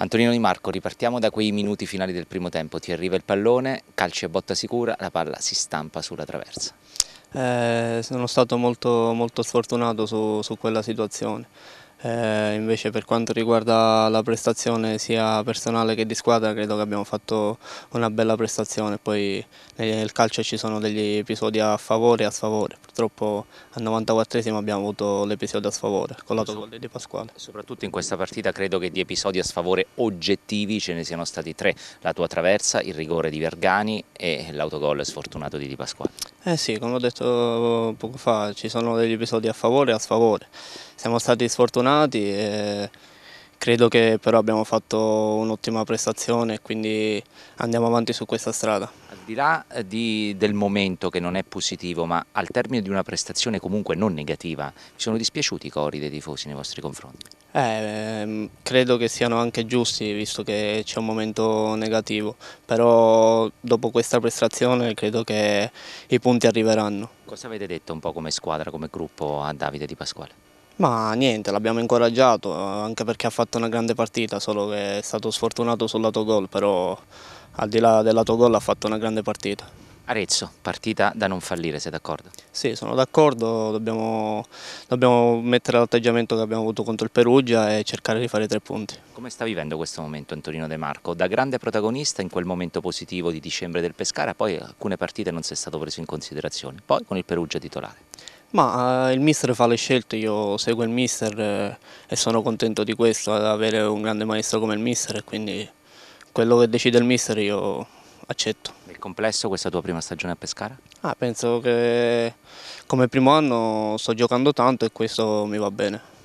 Antonino Di Marco, ripartiamo da quei minuti finali del primo tempo, ti arriva il pallone, calcio e botta sicura, la palla si stampa sulla traversa. Eh, sono stato molto, molto sfortunato su, su quella situazione eh, invece per quanto riguarda la prestazione sia personale che di squadra credo che abbiamo fatto una bella prestazione, poi nel calcio ci sono degli episodi a favore e a sfavore, purtroppo al 94 abbiamo avuto l'episodio a sfavore con l'autogol di Pasquale. Soprattutto in questa partita credo che di episodi a sfavore oggettivi ce ne siano stati tre, la tua traversa, il rigore di Vergani e l'autogol sfortunato di Di Pasquale. Eh sì, come ho detto poco fa ci sono degli episodi a favore e a sfavore, siamo stati sfortunati campionati e credo che però abbiamo fatto un'ottima prestazione e quindi andiamo avanti su questa strada. Al di là eh, di, del momento che non è positivo ma al termine di una prestazione comunque non negativa, ci sono dispiaciuti i cori dei tifosi nei vostri confronti? Eh, mm, credo che siano anche giusti visto che c'è un momento negativo, però dopo questa prestazione credo che i punti arriveranno. Cosa avete detto un po' come squadra, come gruppo a Davide Di Pasquale? Ma niente, l'abbiamo incoraggiato eh, anche perché ha fatto una grande partita, solo che è stato sfortunato sul lato gol, però al di là del lato gol ha fatto una grande partita. Arezzo, partita da non fallire, sei d'accordo? Sì, sono d'accordo, dobbiamo, dobbiamo, mettere l'atteggiamento che abbiamo avuto contro il Perugia e cercare di fare tre punti. Come sta vivendo questo momento Antonino De Marco? Da grande protagonista in quel momento positivo di dicembre del Pescara, poi alcune partite non si è stato preso in considerazione, poi con il Perugia titolare. Ma eh, il mister fa le scelte, io seguo il mister eh, e sono contento di questo, ad avere un grande maestro come il mister e quindi quello che decide il mister io accetto. Nel complesso questa tua prima stagione a Pescara? Ah, penso che come primo anno sto giocando tanto e questo mi va bene.